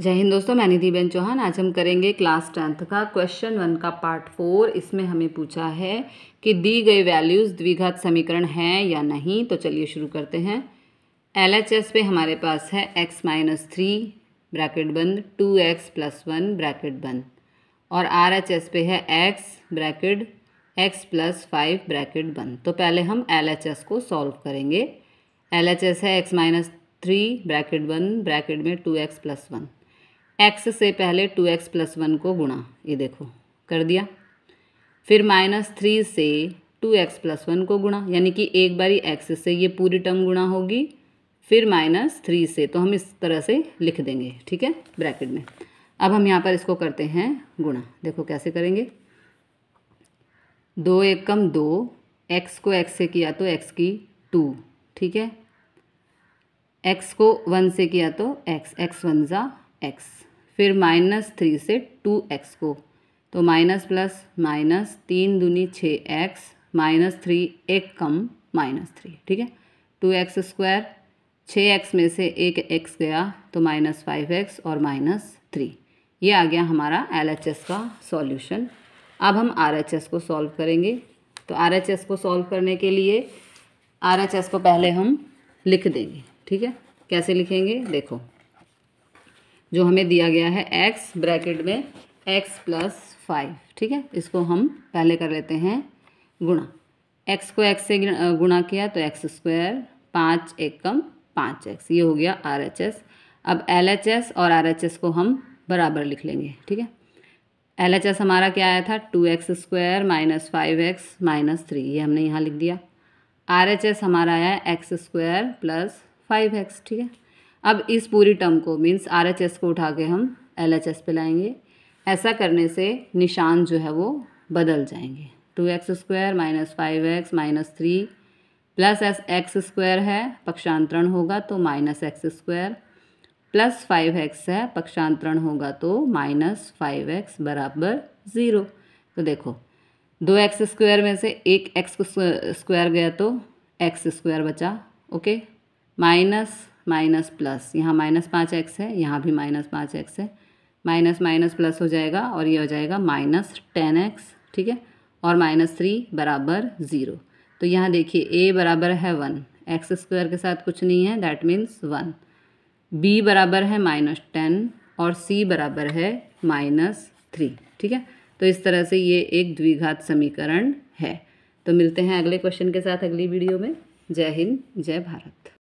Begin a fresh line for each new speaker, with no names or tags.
जय हिंद दोस्तों मैं निधिबेन चौहान आज हम करेंगे क्लास टेंथ का क्वेश्चन वन का पार्ट फोर इसमें हमें पूछा है कि दी गई वैल्यूज़ द्विघात समीकरण हैं या नहीं तो चलिए शुरू करते हैं एल एच एस पे हमारे पास है एक्स माइनस थ्री ब्रैकेट बंद two x plus one bracket बंद और आर एच एस पे है x bracket x plus five bracket बंद तो पहले हम एल एच एस को सॉल्व करेंगे एल एच एस है x minus three bracket bracket ब्रैकेट में two x plus one x से पहले टू एक्स प्लस वन को गुणा ये देखो कर दिया फिर माइनस थ्री से टू एक्स प्लस वन को गुणा यानी कि एक बारी एक्स से ये पूरी टर्म गुणा होगी फिर माइनस थ्री से तो हम इस तरह से लिख देंगे ठीक है ब्रैकेट में अब हम यहाँ पर इसको करते हैं गुणा देखो कैसे करेंगे दो एक कम दो एक्स को एक्स से किया तो एक्स की टू ठीक है एक्स को वन से किया तो एक्स एक्स वन ज़ा एक्स फिर माइनस थ्री से टू एक्स को तो माइनस प्लस माइनस तीन दूनी छः एक्स माइनस थ्री एक कम माइनस थ्री ठीक है टू एक्स स्क्वायर छः एक्स में से एक एक्स गया तो माइनस फाइव एक्स और माइनस थ्री ये आ गया हमारा एल एच एस का सॉल्यूशन अब हम आर एच एस को सॉल्व करेंगे तो आर एच एस को सॉल्व करने के लिए आर एच एस को पहले हम लिख देंगे ठीक है कैसे लिखेंगे देखो जो हमें दिया गया है एक्स ब्रैकेट में एक्स प्लस फाइव ठीक है इसको हम पहले कर लेते हैं गुणा एक्स को एक्स से गुणा किया तो एक्स स्क्वायर पाँच एक कम पाँच एक्स ये हो गया आर एच एस अब एल एच एस और आर एच एस को हम बराबर लिख लेंगे ठीक है एल एच एस हमारा क्या आया था two x square minus five x minus three ये हमने यहाँ लिख दिया आर एच एस हमारा आया x square plus five x ठीक है अब इस पूरी टर्म को मीन्स आर एच एस को उठा के हम एल एच एस पे लाएंगे ऐसा करने से निशान जो है वो बदल जाएंगे two x square minus five x minus three plus एस एक्स स्क्वायर है पक्षांतरण होगा तो minus x square plus five x है पक्षांतरण होगा तो माइनस फाइव एक्स बराबर ज़ीरो तो देखो दो एक्स स्क्वायर में से एक एक्स स्क्वायर गया तो एक्स स्क्वायर बचा ओके माइनस माइनस प्लस यहाँ माइनस पाँच एक्स है यहाँ भी माइनस पाँच एक्स है माइनस माइनस प्लस हो जाएगा और ये हो जाएगा माइनस टेन एक्स ठीक है और माइनस थ्री बराबर ज़ीरो तो यहाँ देखिए ए बराबर है वन एक्स स्क्वायर के साथ कुछ नहीं है दैट मीन्स वन बी बराबर है माइनस टेन और सी बराबर है माइनस थ्री ठीक है तो इस तरह से ये एक द्विघात समीकरण है तो मिलते हैं अगले क्वेश्चन के साथ अगली वीडियो में जय हिंद जय भारत